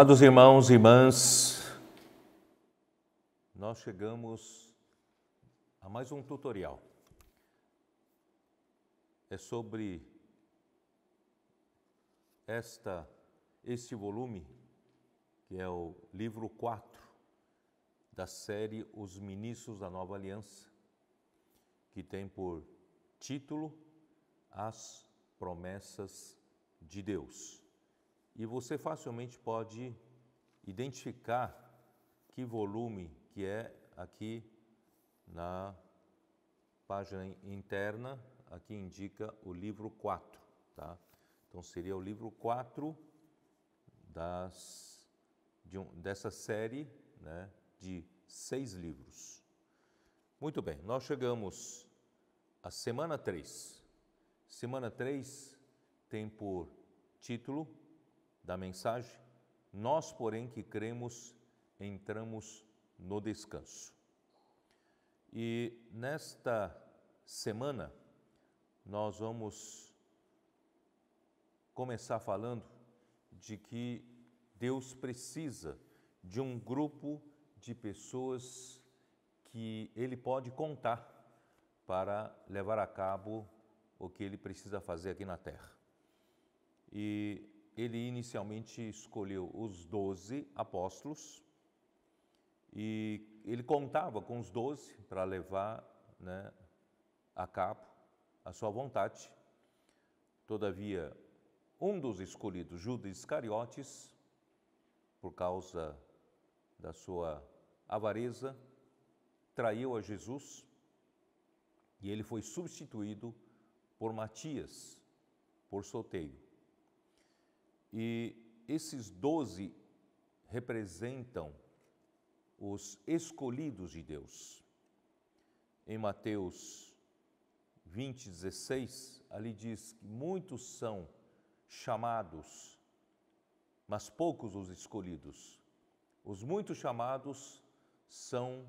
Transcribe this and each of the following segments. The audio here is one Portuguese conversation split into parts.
Amados irmãos e irmãs, nós chegamos a mais um tutorial. É sobre esta este volume que é o livro 4 da série Os Ministros da Nova Aliança, que tem por título As Promessas de Deus e você facilmente pode identificar que volume que é aqui na página interna, aqui indica o livro 4, tá? Então seria o livro 4 das, de um, dessa série né, de seis livros. Muito bem, nós chegamos à semana 3. Semana 3 tem por título da mensagem, nós, porém, que cremos, entramos no descanso. E nesta semana, nós vamos começar falando de que Deus precisa de um grupo de pessoas que Ele pode contar para levar a cabo o que Ele precisa fazer aqui na terra. E ele inicialmente escolheu os doze apóstolos e ele contava com os doze para levar né, a cabo a sua vontade. Todavia, um dos escolhidos, Judas Iscariotes, por causa da sua avareza, traiu a Jesus e ele foi substituído por Matias, por sorteio. E esses doze representam os escolhidos de Deus. Em Mateus 20, 16, ali diz que muitos são chamados, mas poucos os escolhidos. Os muitos chamados são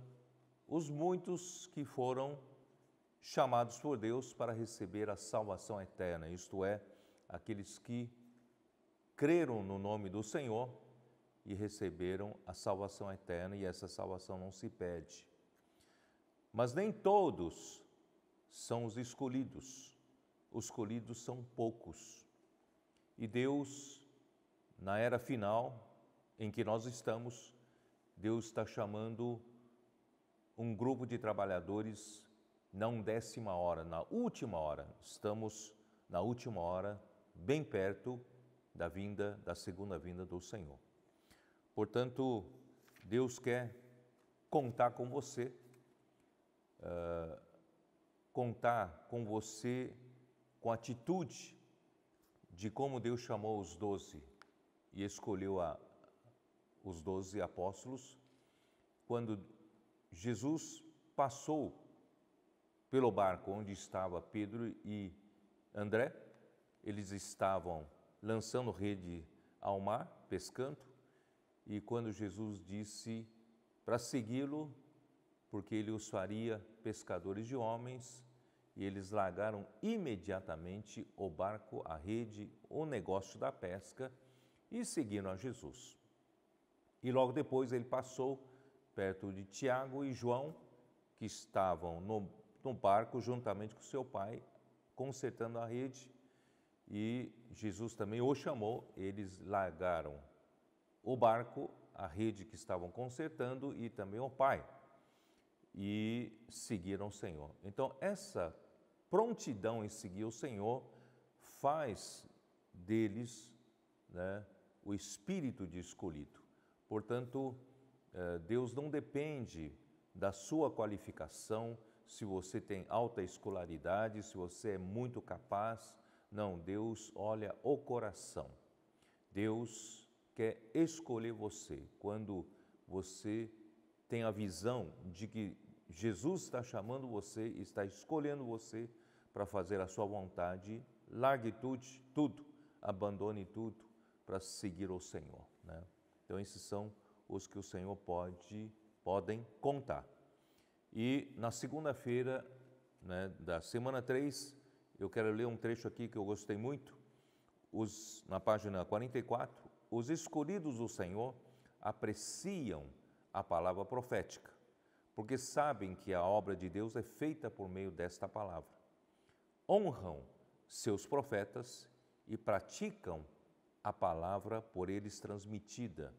os muitos que foram chamados por Deus para receber a salvação eterna, isto é, aqueles que creram no nome do Senhor e receberam a salvação eterna, e essa salvação não se perde. Mas nem todos são os escolhidos, os escolhidos são poucos. E Deus, na era final em que nós estamos, Deus está chamando um grupo de trabalhadores não décima hora, na última hora. Estamos na última hora, bem perto da vinda, da segunda vinda do Senhor. Portanto, Deus quer contar com você, uh, contar com você com a atitude de como Deus chamou os doze e escolheu a, os doze apóstolos, quando Jesus passou pelo barco onde estava Pedro e André, eles estavam lançando rede ao mar, pescando. E quando Jesus disse para segui-lo, porque ele os faria pescadores de homens, e eles largaram imediatamente o barco, a rede, o negócio da pesca e seguiram a Jesus. E logo depois ele passou perto de Tiago e João, que estavam no, no barco juntamente com seu pai, consertando a rede. E Jesus também o chamou, eles largaram o barco, a rede que estavam consertando e também o Pai, e seguiram o Senhor. Então, essa prontidão em seguir o Senhor faz deles né, o espírito de escolhido. Portanto, eh, Deus não depende da sua qualificação, se você tem alta escolaridade, se você é muito capaz, não, Deus olha o coração. Deus quer escolher você. Quando você tem a visão de que Jesus está chamando você, está escolhendo você para fazer a sua vontade, largue tudo, tudo abandone tudo para seguir o Senhor. Né? Então, esses são os que o Senhor pode, podem contar. E na segunda-feira né, da semana 3, eu quero ler um trecho aqui que eu gostei muito, os, na página 44. Os escolhidos do Senhor apreciam a palavra profética, porque sabem que a obra de Deus é feita por meio desta palavra. Honram seus profetas e praticam a palavra por eles transmitida.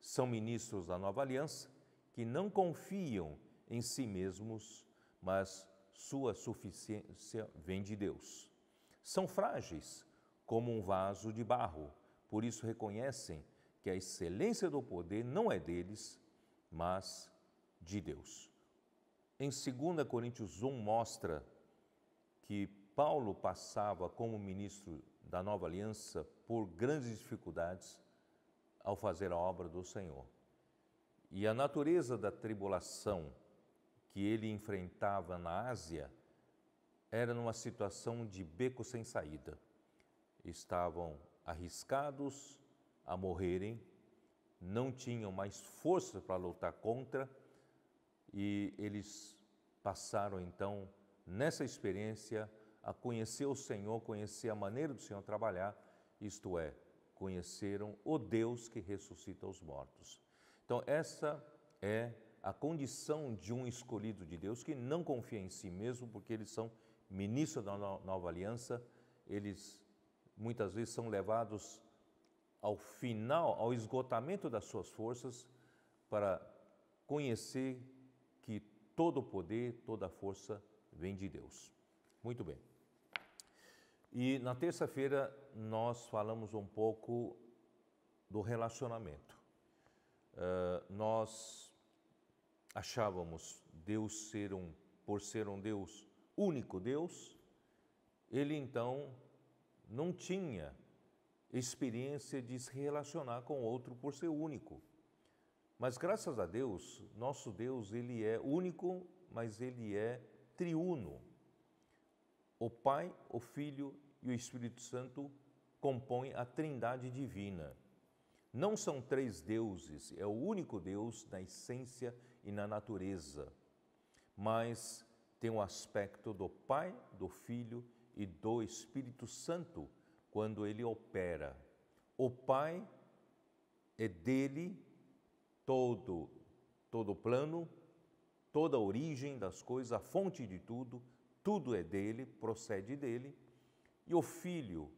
São ministros da nova aliança que não confiam em si mesmos, mas sua suficiência vem de Deus. São frágeis, como um vaso de barro, por isso reconhecem que a excelência do poder não é deles, mas de Deus. Em 2 Coríntios 1 mostra que Paulo passava como ministro da nova aliança por grandes dificuldades ao fazer a obra do Senhor. E a natureza da tribulação que ele enfrentava na Ásia era numa situação de beco sem saída. Estavam arriscados a morrerem, não tinham mais força para lutar contra e eles passaram então nessa experiência a conhecer o Senhor, conhecer a maneira do Senhor trabalhar, isto é, conheceram o Deus que ressuscita os mortos. Então, essa é a condição de um escolhido de Deus que não confia em si mesmo, porque eles são ministros da nova aliança, eles muitas vezes são levados ao final, ao esgotamento das suas forças, para conhecer que todo o poder, toda a força vem de Deus. Muito bem. E na terça-feira nós falamos um pouco do relacionamento. Uh, nós achávamos Deus ser um, por ser um Deus único Deus, ele então não tinha experiência de se relacionar com outro por ser único. Mas graças a Deus, nosso Deus, ele é único, mas ele é triuno. O Pai, o Filho e o Espírito Santo compõem a Trindade divina. Não são três deuses, é o único Deus na essência e na natureza, mas tem o aspecto do Pai, do Filho e do Espírito Santo quando ele opera. O Pai é dele todo todo o plano, toda a origem das coisas, a fonte de tudo, tudo é dele, procede dele. E o Filho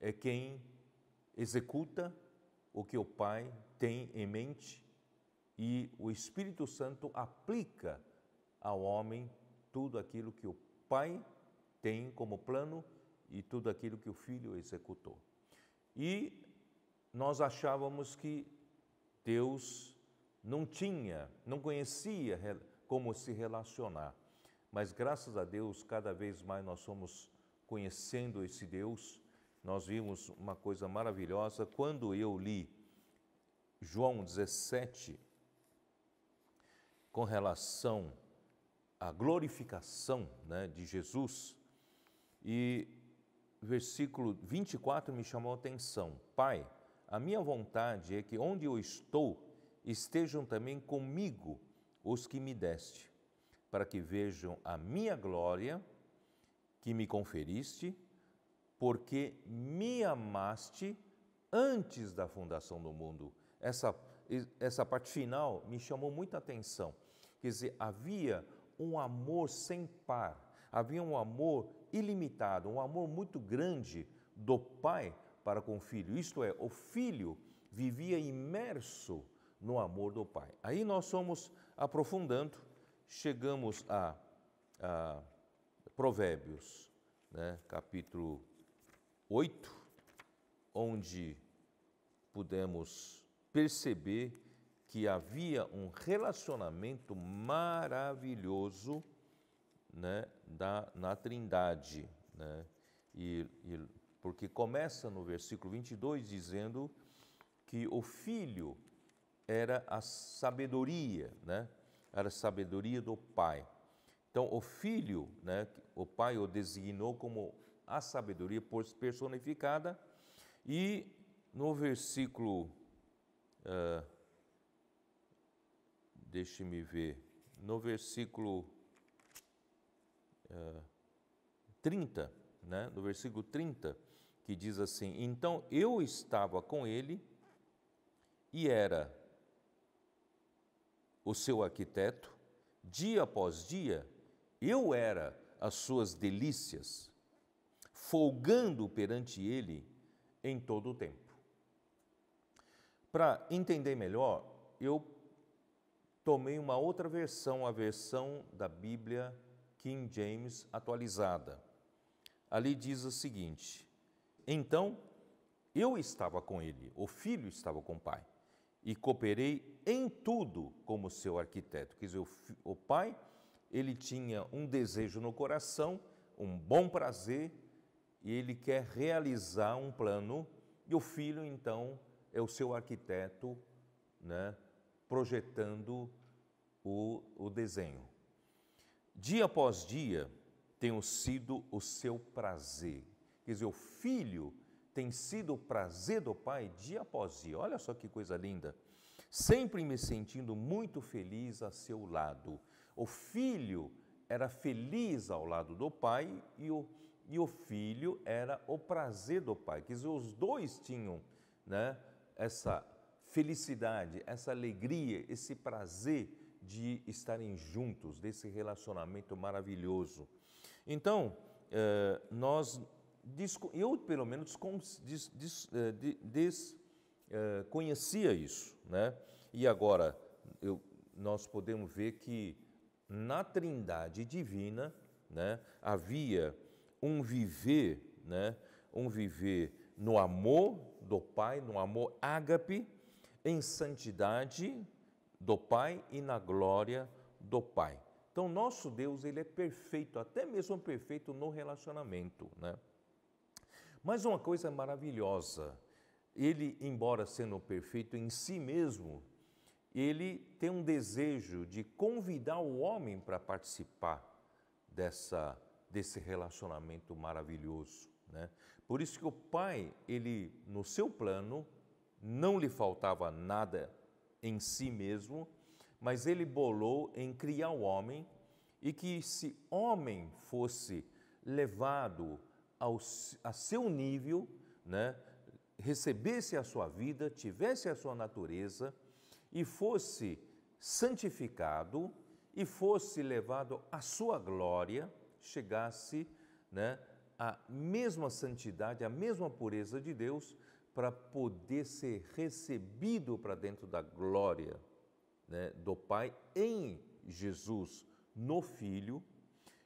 é quem executa o que o Pai tem em mente e o Espírito Santo aplica ao homem tudo aquilo que o Pai tem como plano e tudo aquilo que o Filho executou. E nós achávamos que Deus não tinha, não conhecia como se relacionar. Mas graças a Deus, cada vez mais nós somos conhecendo esse Deus. Nós vimos uma coisa maravilhosa quando eu li João 17, com relação à glorificação né, de Jesus. E versículo 24 me chamou a atenção: Pai, a minha vontade é que onde eu estou estejam também comigo os que me deste, para que vejam a minha glória que me conferiste, porque me amaste antes da fundação do mundo. Essa, essa parte final me chamou muita atenção. Quer dizer, havia um amor sem par, havia um amor ilimitado, um amor muito grande do pai para com o filho. Isto é, o filho vivia imerso no amor do pai. Aí nós somos aprofundando, chegamos a, a Provérbios, né, capítulo 8, onde pudemos perceber que havia um relacionamento maravilhoso né, da, na Trindade. Né? E, e, porque começa no versículo 22 dizendo que o Filho era a sabedoria, né? era a sabedoria do Pai. Então, o Filho, né, o Pai o designou como a sabedoria personificada, e no versículo. Uh, deixe-me ver, no versículo uh, eh, 30, né? no versículo 30, que diz assim: Então eu estava com ele e era o seu arquiteto, dia após dia, eu era as suas delícias, folgando perante ele em todo o tempo. Para entender melhor, eu tomei uma outra versão, a versão da Bíblia King James atualizada. Ali diz o seguinte: Então eu estava com ele, o filho estava com o pai, e cooperei em tudo como seu arquiteto. Quer dizer, o, o pai, ele tinha um desejo no coração, um bom prazer, e ele quer realizar um plano, e o filho, então, é o seu arquiteto, né? projetando o, o desenho. Dia após dia, tenho sido o seu prazer. Quer dizer, o filho tem sido o prazer do pai dia após dia. Olha só que coisa linda. Sempre me sentindo muito feliz a seu lado. O filho era feliz ao lado do pai e o, e o filho era o prazer do pai. Quer dizer, os dois tinham né, essa felicidade, essa alegria, esse prazer de estarem juntos, desse relacionamento maravilhoso. Então, eh, nós, eu pelo menos desconhecia eh, eh, isso, né? E agora eu, nós podemos ver que na Trindade divina, né, havia um viver, né, um viver no amor do Pai, no amor ágape, em santidade do Pai e na glória do Pai. Então, nosso Deus, ele é perfeito, até mesmo perfeito no relacionamento, né? Mas uma coisa maravilhosa, ele, embora sendo perfeito em si mesmo, ele tem um desejo de convidar o homem para participar dessa, desse relacionamento maravilhoso. Né? Por isso que o Pai, ele, no seu plano, não lhe faltava nada em si mesmo, mas ele bolou em criar o homem e que se homem fosse levado ao, a seu nível, né, recebesse a sua vida, tivesse a sua natureza e fosse santificado e fosse levado à sua glória, chegasse né, à mesma santidade, à mesma pureza de Deus, para poder ser recebido para dentro da glória né, do Pai em Jesus, no Filho.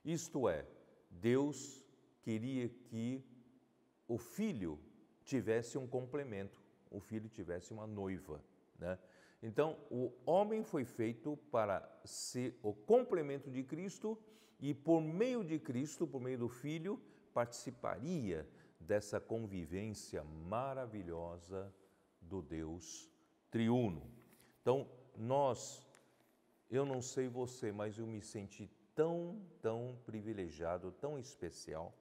Isto é, Deus queria que o filho tivesse um complemento, o filho tivesse uma noiva. Né? Então, o homem foi feito para ser o complemento de Cristo e, por meio de Cristo, por meio do filho, participaria dessa convivência maravilhosa do Deus triuno. Então, nós, eu não sei você, mas eu me senti tão, tão privilegiado, tão especial.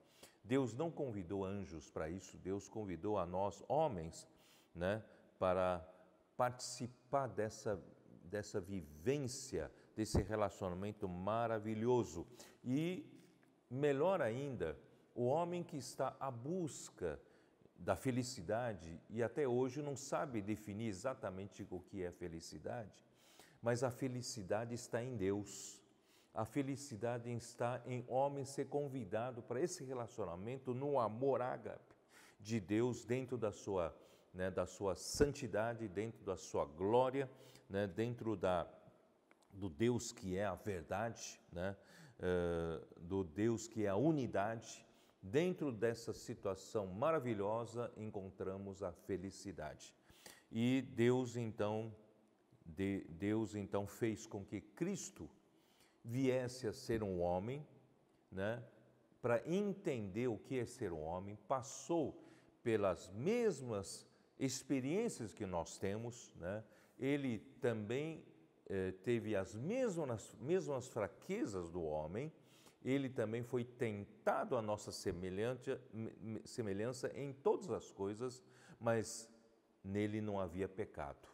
Deus não convidou anjos para isso, Deus convidou a nós, homens, né, para participar dessa, dessa vivência, desse relacionamento maravilhoso. E melhor ainda, o homem que está à busca da felicidade e até hoje não sabe definir exatamente o que é felicidade, mas a felicidade está em Deus. A felicidade está em homem ser convidado para esse relacionamento no amor ágape de Deus dentro da sua, né, da sua santidade, dentro da sua glória, né, dentro da, do Deus que é a verdade, né, uh, do Deus que é a unidade Dentro dessa situação maravilhosa encontramos a felicidade. E Deus então de, Deus então fez com que Cristo viesse a ser um homem, né? Para entender o que é ser um homem, passou pelas mesmas experiências que nós temos, né? Ele também eh, teve as mesmas, mesmas fraquezas do homem, ele também foi tentado à nossa semelhança em todas as coisas, mas nele não havia pecado.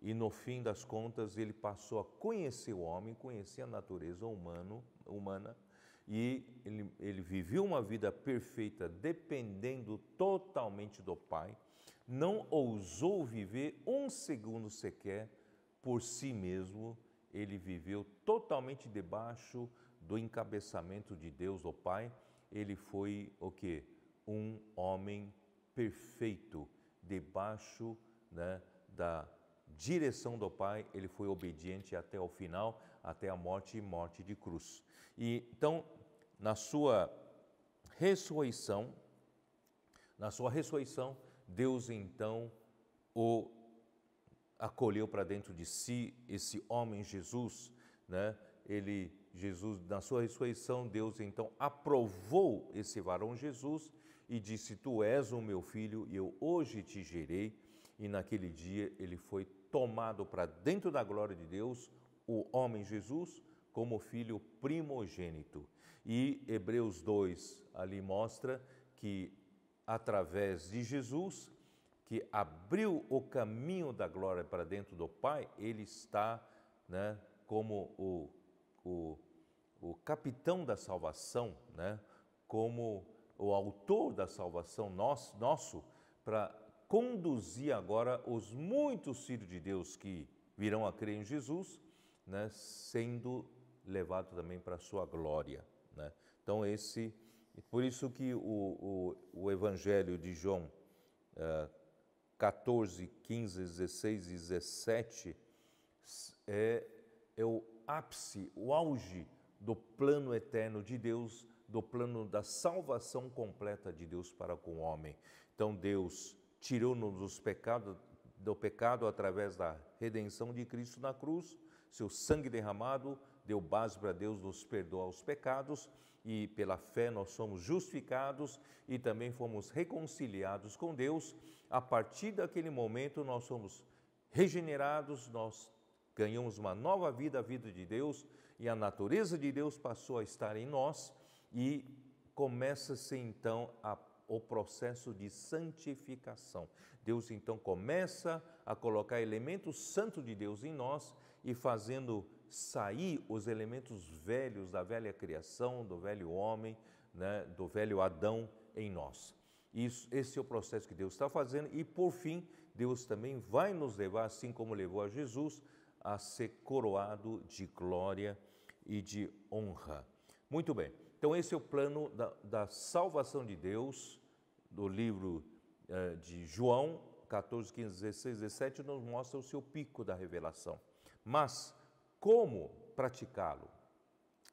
E no fim das contas, ele passou a conhecer o homem, conhecer a natureza humano, humana, e ele, ele viveu uma vida perfeita, dependendo totalmente do Pai, não ousou viver um segundo sequer por si mesmo, ele viveu totalmente debaixo do encabeçamento de Deus, o Pai, ele foi o que? Um homem perfeito, debaixo né, da direção do Pai, ele foi obediente até o final, até a morte e morte de cruz. E então, na sua ressurreição, na sua ressurreição, Deus então o acolheu para dentro de si, esse homem Jesus, né? Ele Jesus, na sua ressurreição, Deus então aprovou esse varão Jesus e disse: Tu és o meu filho e eu hoje te gerei. E naquele dia ele foi tomado para dentro da glória de Deus, o homem Jesus, como filho primogênito. E Hebreus 2 ali mostra que através de Jesus, que abriu o caminho da glória para dentro do Pai, ele está né, como o, o capitão da salvação, né? como o autor da salvação nosso, nosso para conduzir agora os muitos filhos de Deus que virão a crer em Jesus, né? sendo levado também para a sua glória. Né? Então, esse, por isso que o, o, o Evangelho de João 14, 15, 16 e 17 é, é o ápice, o auge do plano eterno de Deus, do plano da salvação completa de Deus para com o homem. Então Deus tirou-nos pecado, do pecado através da redenção de Cristo na cruz, seu sangue derramado deu base para Deus nos perdoar os pecados e pela fé nós somos justificados e também fomos reconciliados com Deus. A partir daquele momento nós somos regenerados, nós ganhamos uma nova vida, a vida de Deus, e a natureza de Deus passou a estar em nós e começa-se então a, o processo de santificação. Deus então começa a colocar elementos santos de Deus em nós e fazendo sair os elementos velhos da velha criação, do velho homem, né, do velho Adão em nós. Isso, esse é o processo que Deus está fazendo e, por fim, Deus também vai nos levar, assim como levou a Jesus, a ser coroado de glória e de honra. Muito bem, então esse é o plano da, da salvação de Deus, do livro eh, de João 14, 15, 16, 17, nos mostra o seu pico da revelação. Mas como praticá-lo?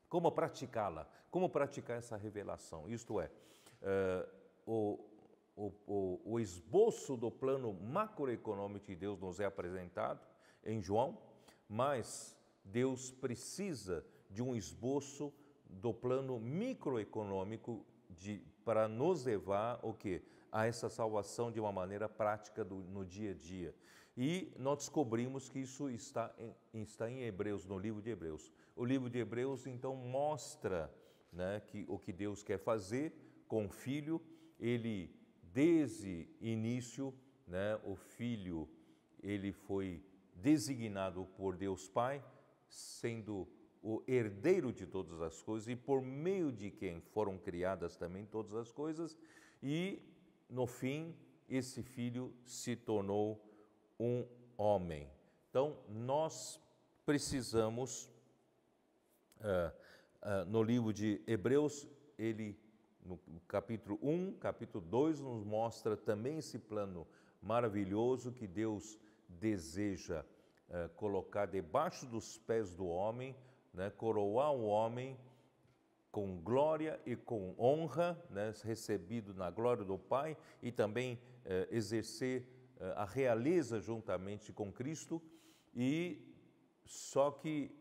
Como praticá-la? Como praticar essa revelação? Isto é, eh, o, o, o, o esboço do plano macroeconômico de Deus nos é apresentado em João mas Deus precisa de um esboço do plano microeconômico de, para nos levar o que a essa salvação de uma maneira prática do, no dia a dia. E nós descobrimos que isso está em, está em Hebreus, no livro de Hebreus. O livro de Hebreus então mostra né, que o que Deus quer fazer com o filho, ele desde início, né, o filho ele foi designado por Deus Pai, sendo o herdeiro de todas as coisas e por meio de quem foram criadas também todas as coisas, e no fim esse filho se tornou um homem. Então nós precisamos, uh, uh, no livro de Hebreus, ele no capítulo 1, capítulo 2, nos mostra também esse plano maravilhoso que Deus deseja eh, colocar debaixo dos pés do homem, né, coroar o homem com glória e com honra, né, recebido na glória do Pai, e também eh, exercer eh, a realeza juntamente com Cristo. E só que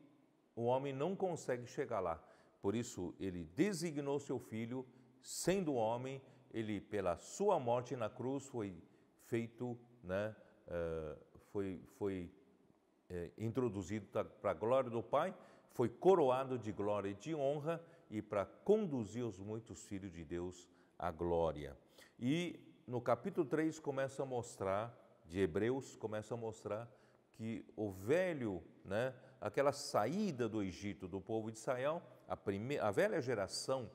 o homem não consegue chegar lá. Por isso, ele designou seu filho, sendo homem, ele, pela sua morte na cruz, foi feito né, foi, foi é, introduzido para a glória do Pai, foi coroado de glória e de honra e para conduzir os muitos filhos de Deus à glória. E no capítulo 3 começa a mostrar, de Hebreus, começa a mostrar que o velho, né, aquela saída do Egito do povo de Israel, a, primeira, a velha geração,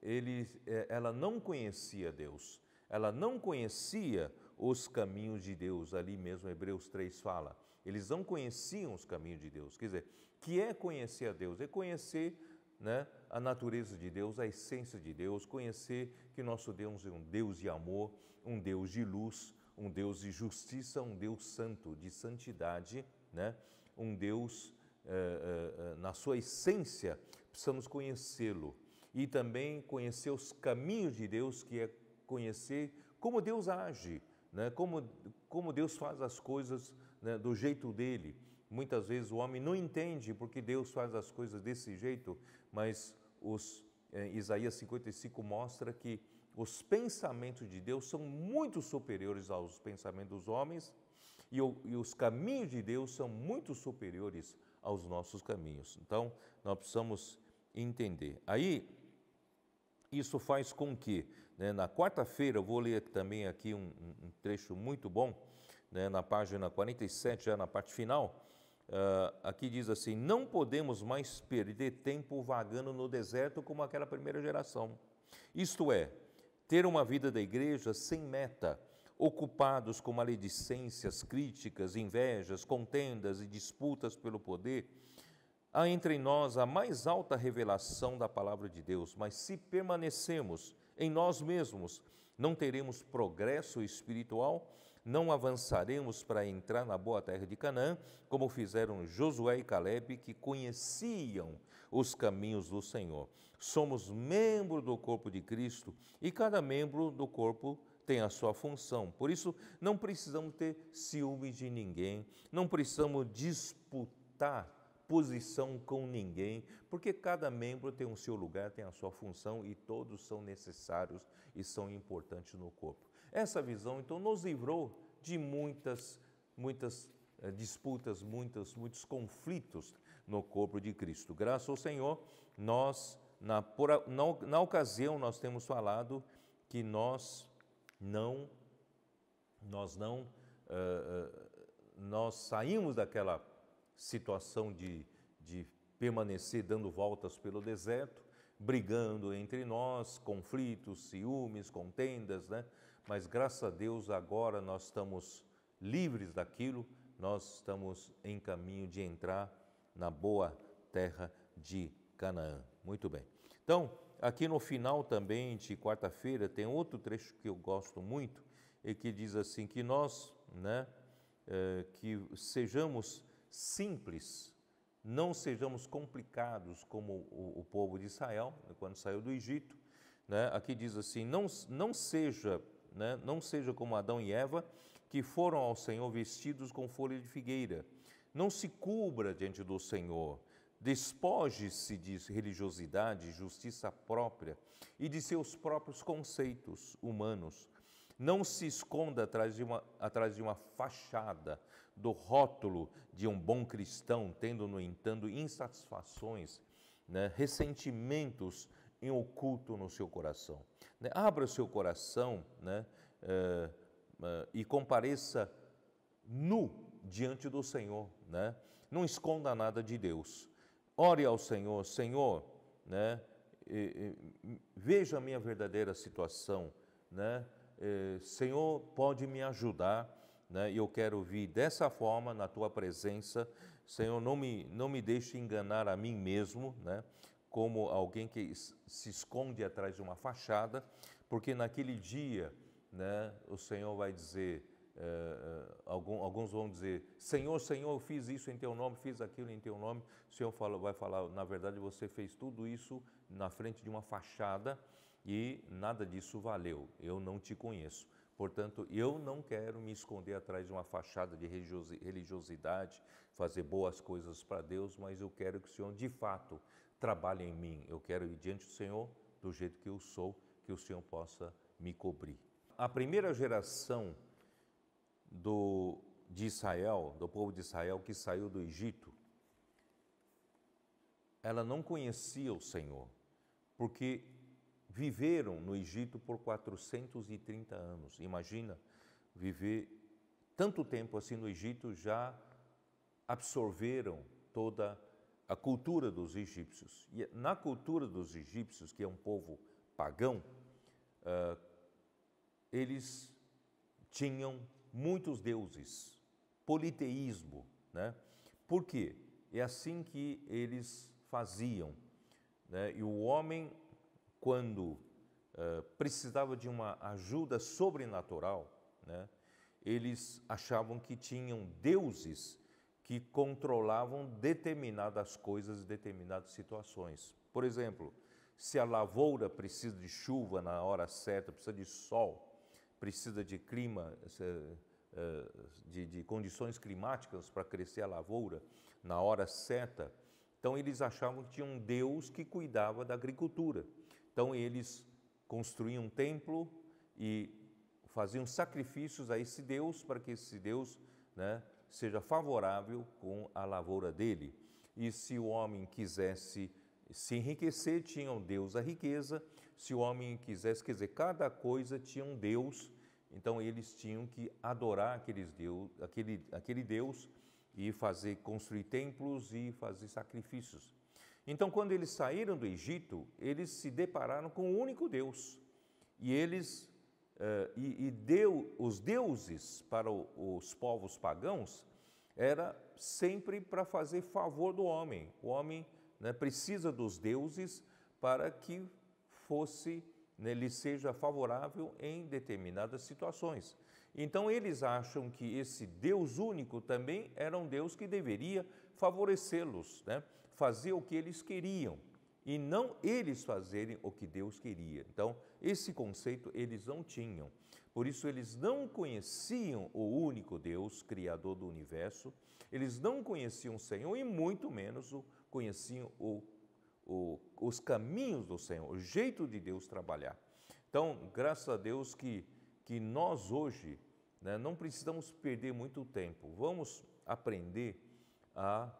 ele, é, ela não conhecia Deus, ela não conhecia os caminhos de Deus. Ali mesmo, Hebreus 3 fala. Eles não conheciam os caminhos de Deus. Quer dizer, que é conhecer a Deus? É conhecer né, a natureza de Deus, a essência de Deus, conhecer que nosso Deus é um Deus de amor, um Deus de luz, um Deus de justiça, um Deus santo, de santidade, né? um Deus eh, eh, eh, na sua essência, precisamos conhecê-lo. E também conhecer os caminhos de Deus, que é conhecer como Deus age, né? como, como Deus faz as coisas né, do jeito dele. Muitas vezes o homem não entende porque Deus faz as coisas desse jeito, mas os, eh, Isaías 55 mostra que os pensamentos de Deus são muito superiores aos pensamentos dos homens e, o, e os caminhos de Deus são muito superiores aos nossos caminhos. Então, nós precisamos entender. Aí, isso faz com que, né, na quarta-feira, eu vou ler também aqui um, um trecho muito bom, né, na página 47, já na parte final, Uh, aqui diz assim: não podemos mais perder tempo vagando no deserto como aquela primeira geração. Isto é, ter uma vida da igreja sem meta, ocupados com maledicências, críticas, invejas, contendas e disputas pelo poder há entre nós a mais alta revelação da palavra de Deus, mas se permanecemos em nós mesmos, não teremos progresso espiritual, não avançaremos para entrar na boa terra de Canaã, como fizeram Josué e Caleb, que conheciam os caminhos do Senhor. Somos membro do corpo de Cristo e cada membro do corpo tem a sua função. Por isso, não precisamos ter ciúme de ninguém, não precisamos disputar posição com ninguém, porque cada membro tem o seu lugar, tem a sua função e todos são necessários e são importantes no corpo. Essa visão então nos livrou de muitas muitas eh, disputas, muitas muitos conflitos no corpo de Cristo. Graças ao Senhor, nós na, na, na ocasião nós temos falado que nós não nós não uh, nós saímos daquela situação de, de permanecer dando voltas pelo deserto, brigando entre nós, conflitos, ciúmes, contendas, né? Mas graças a Deus agora nós estamos livres daquilo, nós estamos em caminho de entrar na boa terra de Canaã. Muito bem. Então, aqui no final também de quarta-feira tem outro trecho que eu gosto muito e que diz assim que nós, né, eh, que sejamos simples, não sejamos complicados como o, o povo de Israel, né, quando saiu do Egito. Né? Aqui diz assim: não, não, seja, né, não seja como Adão e Eva, que foram ao Senhor vestidos com folha de figueira. Não se cubra diante do Senhor. Despoje-se de religiosidade, justiça própria e de seus próprios conceitos humanos não se esconda atrás de uma, atrás de uma fachada do rótulo de um bom cristão, tendo, no entanto, insatisfações, né, ressentimentos em oculto no seu coração. Né? Abra o seu coração né, eh, eh, e compareça nu diante do Senhor. Né? Não esconda nada de Deus. Ore ao Senhor, Senhor, né, e, e, veja a minha verdadeira situação, né? Eh, Senhor, pode me ajudar, né? eu quero vir dessa forma na tua presença. Senhor, não me, não me deixe enganar a mim mesmo, né? como alguém que se esconde atrás de uma fachada, porque naquele dia né, o Senhor vai dizer. Eh, eh, alguns vão dizer, Senhor, Senhor, eu fiz isso em Teu nome, fiz aquilo em Teu nome. O Senhor fala, vai falar, na verdade, você fez tudo isso na frente de uma fachada, e nada disso valeu, eu não te conheço. Portanto, eu não quero me esconder atrás de uma fachada de religiosidade, fazer boas coisas para Deus, mas eu quero que o Senhor de fato trabalhe em mim. Eu quero ir diante do Senhor do jeito que eu sou, que o Senhor possa me cobrir. A primeira geração do, de Israel, do povo de Israel que saiu do Egito, ela não conhecia o Senhor, porque viveram no Egito por 430 anos. Imagina viver tanto tempo assim no Egito, já absorveram toda a cultura dos egípcios. E na cultura dos egípcios, que é um povo pagão, ah, eles tinham muitos deuses, politeísmo. Né? Por quê? É assim que eles faziam. Né? E o homem quando uh, precisava de uma ajuda sobrenatural, né, eles achavam que tinham deuses que controlavam determinadas coisas, determinadas situações. Por exemplo, se a lavoura precisa de chuva na hora certa, precisa de sol, precisa de clima, eh, eh, de, de condições climáticas para crescer a lavoura na hora certa, então eles achavam que tinha um Deus que cuidava da agricultura. Então eles construíam um templo e faziam sacrifícios a esse Deus para que esse Deus né, seja favorável com a lavoura dele. E se o homem quisesse se enriquecer, tinha um Deus a riqueza. Se o homem quisesse, quer dizer, cada coisa tinha um Deus. Então eles tinham que adorar aqueles Deus, aquele, aquele Deus e fazer construir templos e fazer sacrifícios. Então, quando eles saíram do Egito, eles se depararam com o único Deus. E eles eh, e, e deu, os deuses para o, os povos pagãos era sempre para fazer favor do homem. O homem né, precisa dos deuses para que fosse né, lhe seja favorável em determinadas situações. Então eles acham que esse Deus único também era um Deus que deveria favorecê-los, né? fazer o que eles queriam e não eles fazerem o que Deus queria. Então, esse conceito eles não tinham. Por isso, eles não conheciam o único Deus, Criador do universo, eles não conheciam o Senhor e muito menos o, conheciam o, o, os caminhos do Senhor, o jeito de Deus trabalhar. Então, graças a Deus que, que nós hoje né, não precisamos perder muito tempo, vamos aprender a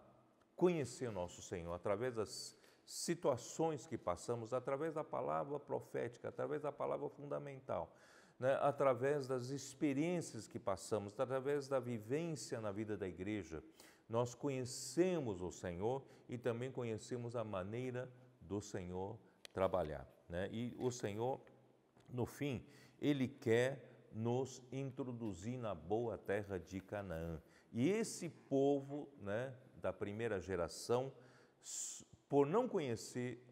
conhecer nosso Senhor através das situações que passamos, através da palavra profética, através da palavra fundamental, né? através das experiências que passamos, através da vivência na vida da igreja, nós conhecemos o Senhor e também conhecemos a maneira do Senhor trabalhar. Né? E o Senhor, no fim, Ele quer nos introduzir na boa terra de Canaã. E esse povo, né, da primeira geração, por não conhecer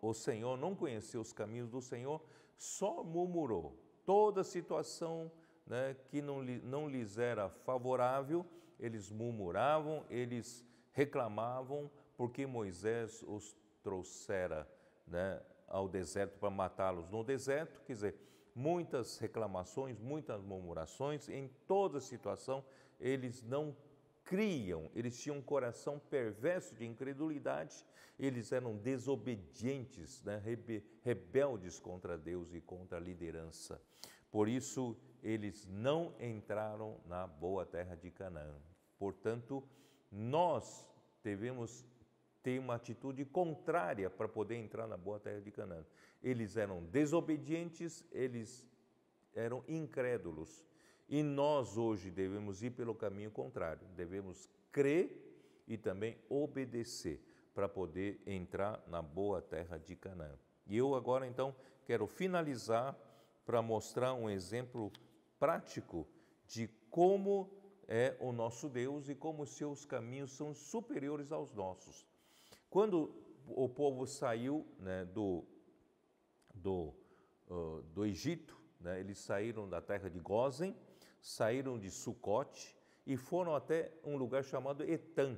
o Senhor, não conhecer os caminhos do Senhor, só murmurou. Toda situação né, que não, não lhes era favorável, eles murmuravam, eles reclamavam, porque Moisés os trouxera né, ao deserto para matá-los no deserto. Quer dizer, muitas reclamações, muitas murmurações, em toda situação, eles não criam, eles tinham um coração perverso de incredulidade, eles eram desobedientes, né, rebeldes contra Deus e contra a liderança. Por isso, eles não entraram na boa terra de Canaã. Portanto, nós devemos ter uma atitude contrária para poder entrar na boa terra de Canaã. Eles eram desobedientes, eles eram incrédulos e nós hoje devemos ir pelo caminho contrário, devemos crer e também obedecer para poder entrar na boa terra de Canaã. E eu agora então quero finalizar para mostrar um exemplo prático de como é o nosso Deus e como os seus caminhos são superiores aos nossos. Quando o povo saiu né, do, do, uh, do Egito, né, eles saíram da terra de Gozen saíram de Sucote e foram até um lugar chamado Etan.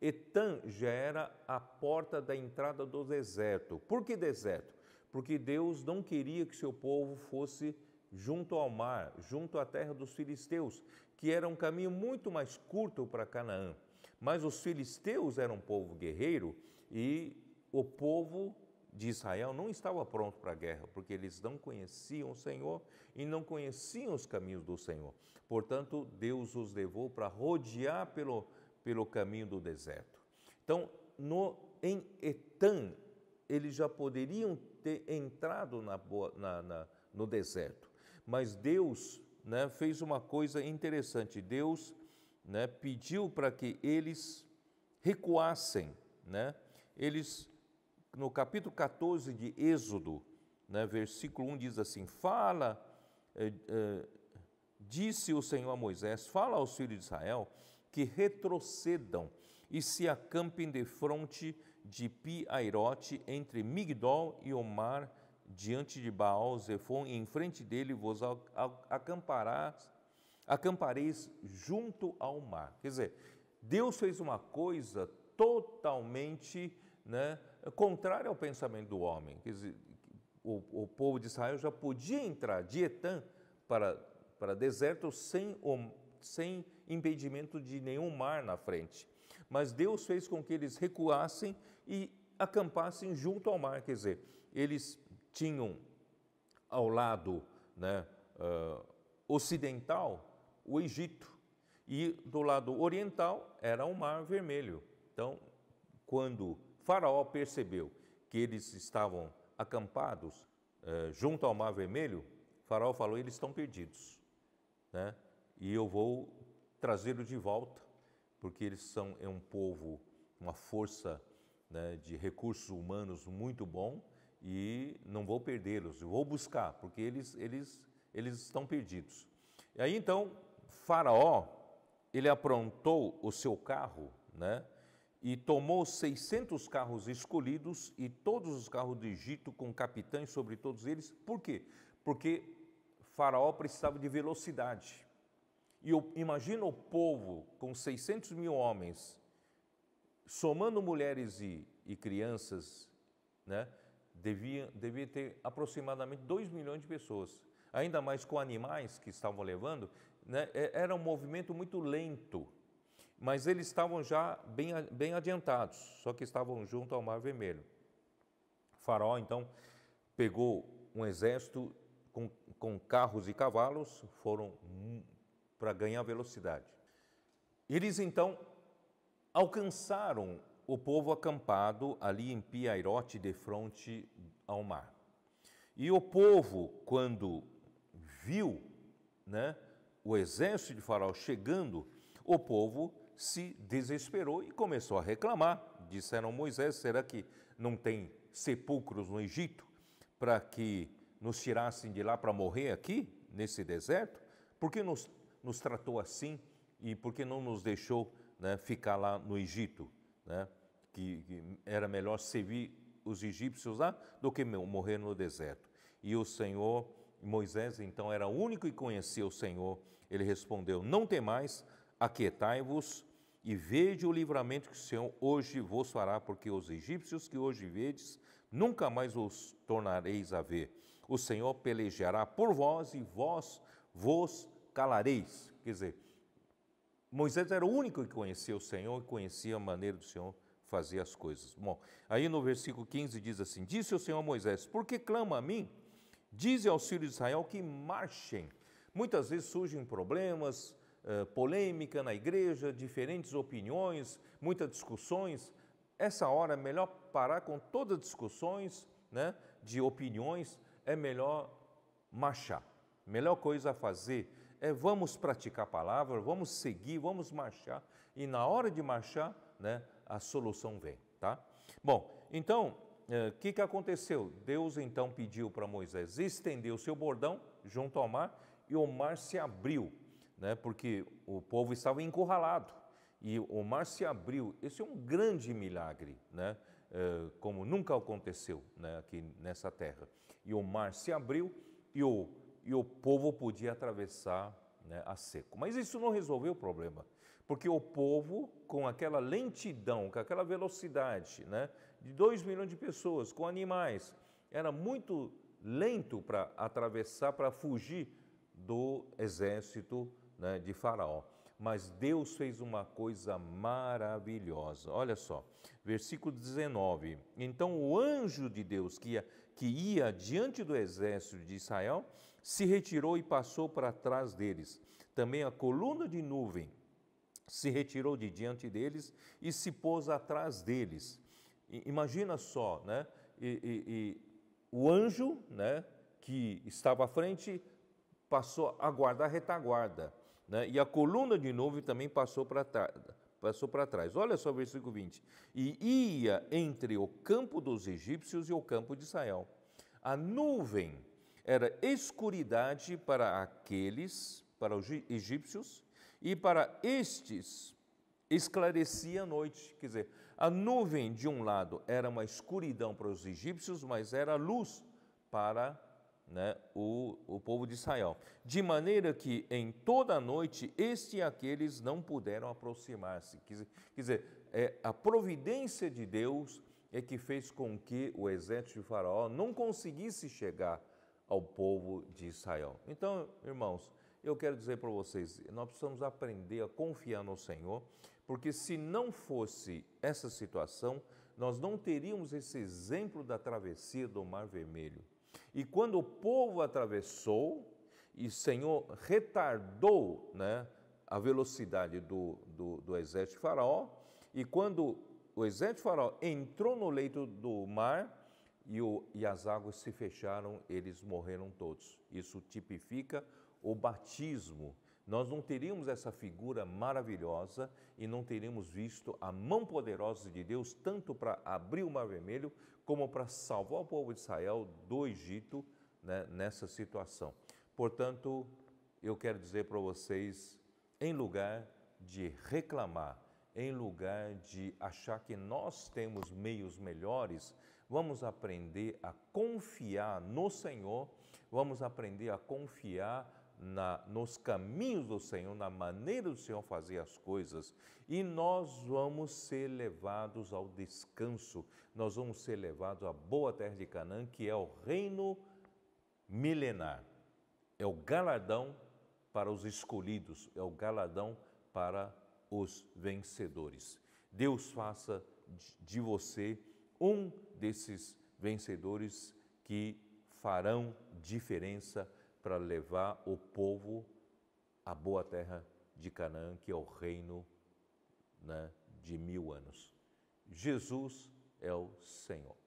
Etan já era a porta da entrada do deserto. Por que deserto? Porque Deus não queria que seu povo fosse junto ao mar, junto à terra dos filisteus, que era um caminho muito mais curto para Canaã. Mas os filisteus eram um povo guerreiro e o povo de Israel não estava pronto para a guerra, porque eles não conheciam o Senhor e não conheciam os caminhos do Senhor. Portanto, Deus os levou para rodear pelo, pelo caminho do deserto. Então, no, em Etan, eles já poderiam ter entrado na, na, na, no deserto, mas Deus né, fez uma coisa interessante. Deus né, pediu para que eles recuassem, né? eles no capítulo 14 de Êxodo, né, versículo 1 diz assim: Fala, é, é, disse o Senhor a Moisés: Fala aos filhos de Israel que retrocedam e se acampem de fronte de Pi-Airote, entre Migdol e o mar diante de Baal Zephon e em frente dele vos acamparás, acampareis junto ao mar. Quer dizer, Deus fez uma coisa totalmente né, contrária ao pensamento do homem. Quer dizer, o, o povo de Israel já podia entrar de Etã para, para deserto sem, sem impedimento de nenhum mar na frente. Mas Deus fez com que eles recuassem e acampassem junto ao mar. Quer dizer, eles tinham ao lado né, uh, ocidental o Egito e do lado oriental era o Mar Vermelho. Então, quando Faraó percebeu que eles estavam acampados eh, junto ao Mar Vermelho, Faraó falou: eles estão perdidos, né? E eu vou trazê-los de volta, porque eles são é um povo, uma força né, de recursos humanos muito bom e não vou perdê-los. vou buscar, porque eles eles eles estão perdidos. E aí então Faraó ele aprontou o seu carro, né? e tomou 600 carros escolhidos e todos os carros do Egito com capitães sobre todos eles. Por quê? Porque Faraó precisava de velocidade. E imagina o povo com 600 mil homens, somando mulheres e, e crianças, né? devia, devia ter aproximadamente 2 milhões de pessoas. Ainda mais com animais que estavam levando, né? É, era um movimento muito lento mas eles estavam já bem, bem adiantados, só que estavam junto ao Mar Vermelho. O faraó, então, pegou um exército com, com carros e cavalos, foram para ganhar velocidade. Eles, então, alcançaram o povo acampado ali em Piairote, de frente ao mar. E o povo, quando viu né, o exército de Faraó chegando, o povo se desesperou e começou a reclamar. Disseram Moisés: será que não tem sepulcros no Egito para que nos tirassem de lá para morrer aqui, nesse deserto? Por que nos, nos tratou assim e por que não nos deixou né, ficar lá no Egito? Né? Que, que era melhor servir os egípcios lá do que morrer no deserto. E o Senhor, Moisés então era único e conhecia o Senhor, ele respondeu: Não tem mais aquietai-vos e vede o livramento que o Senhor hoje vos fará, porque os egípcios que hoje vedes, nunca mais os tornareis a ver. O Senhor pelejará por vós e vós vos calareis. Quer dizer, Moisés era o único que conhecia o Senhor e conhecia a maneira do Senhor fazer as coisas. Bom, aí no versículo 15 diz assim: Disse o Senhor a Moisés: Por que clama a mim? Dize aos filhos de Israel que marchem. Muitas vezes surgem problemas, eh, polêmica na igreja, diferentes opiniões, muitas discussões. Essa hora é melhor parar com todas as discussões né, de opiniões, é melhor marchar. Melhor coisa a fazer é vamos praticar a palavra, vamos seguir, vamos marchar. E na hora de marchar, né, a solução vem, tá? Bom, então, o eh, que, que aconteceu? Deus então pediu para Moisés estender o seu bordão junto ao mar e o mar se abriu né? porque o povo estava encurralado e o mar se abriu. Esse é um grande milagre, né? É, como nunca aconteceu né? aqui nessa terra. E o mar se abriu e o, e o povo podia atravessar né, a seco. Mas isso não resolveu o problema, porque o povo, com aquela lentidão, com aquela velocidade né, de 2 milhões de pessoas, com animais, era muito lento para atravessar, para fugir do exército né, de Faraó. Mas Deus fez uma coisa maravilhosa. Olha só, versículo 19. Então o anjo de Deus que ia, que ia diante do exército de Israel se retirou e passou para trás deles. Também a coluna de nuvem se retirou de diante deles e se pôs atrás deles. Imagina só, né? E, e, e, o anjo, né, que estava à frente, passou a guardar a retaguarda. Né? E a coluna de nuvem também passou para trás. Olha só o versículo 20. E ia entre o campo dos egípcios e o campo de Israel. A nuvem era escuridade para aqueles, para os egípcios, e para estes esclarecia a noite. Quer dizer, a nuvem, de um lado, era uma escuridão para os egípcios, mas era luz para né, o, o povo de Israel. De maneira que em toda a noite este e aqueles não puderam aproximar-se. Quer dizer, é, a providência de Deus é que fez com que o exército de Faraó não conseguisse chegar ao povo de Israel. Então, irmãos, eu quero dizer para vocês, nós precisamos aprender a confiar no Senhor, porque se não fosse essa situação, nós não teríamos esse exemplo da travessia do Mar Vermelho. E quando o povo atravessou, e o Senhor retardou né, a velocidade do, do, do exército de Faraó, e quando o exército de Faraó entrou no leito do mar, e, o, e, as águas se fecharam, eles morreram todos. Isso tipifica o batismo nós não teríamos essa figura maravilhosa e não teríamos visto a mão poderosa de Deus tanto para abrir o Mar Vermelho como para salvar o povo de Israel do Egito né, nessa situação. Portanto, eu quero dizer para vocês, em lugar de reclamar, em lugar de achar que nós temos meios melhores, vamos aprender a confiar no Senhor, vamos aprender a confiar na, nos caminhos do Senhor, na maneira do Senhor fazer as coisas, e nós vamos ser levados ao descanso, nós vamos ser levados à boa terra de Canaã, que é o reino milenar, é o galardão para os escolhidos, é o galardão para os vencedores. Deus faça de você um desses vencedores que farão diferença para levar o povo à boa terra de Canaã, que é o reino né, de mil anos. Jesus é o Senhor.